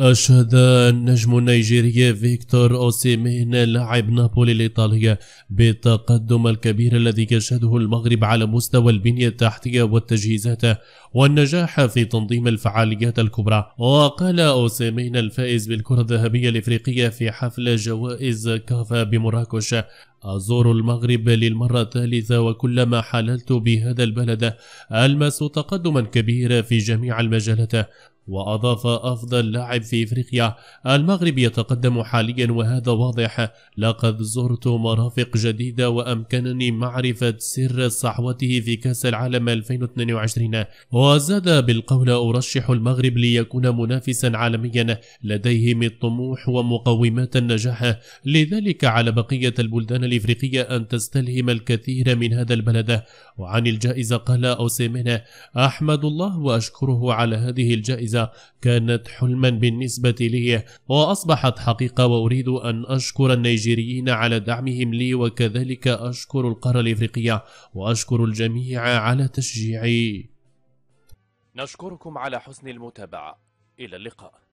أشهد النجم النيجيري فيكتور أوسيمين لاعب نابولي الإيطالية بالتقدم الكبير الذي يشهده المغرب على مستوى البنية التحتية والتجهيزات والنجاح في تنظيم الفعاليات الكبرى وقال أوسيمين الفائز بالكرة الذهبية الإفريقية في حفل جوائز كافا بمراكش أزور المغرب للمرة الثالثة وكلما حللت بهذا البلد ألمس تقدما كبيرا في جميع المجالات وأضاف أفضل لاعب في إفريقيا المغرب يتقدم حاليا وهذا واضح لقد زرت مرافق جديدة وأمكنني معرفة سر صحوته في كأس العالم 2022 وزاد بالقول أرشح المغرب ليكون منافسا عالميا لديهم الطموح ومقومات النجاح لذلك على بقية البلدان الإفريقية أن تستلهم الكثير من هذا البلد وعن الجائزة قال أوسيمين أحمد الله وأشكره على هذه الجائزة الجائزة كانت حلما بالنسبة لي وأصبحت حقيقة وأريد أن أشكر النيجيريين على دعمهم لي وكذلك أشكر القارة الإفريقية وأشكر الجميع على تشجيعي نشكركم على حسن المتابعة إلى اللقاء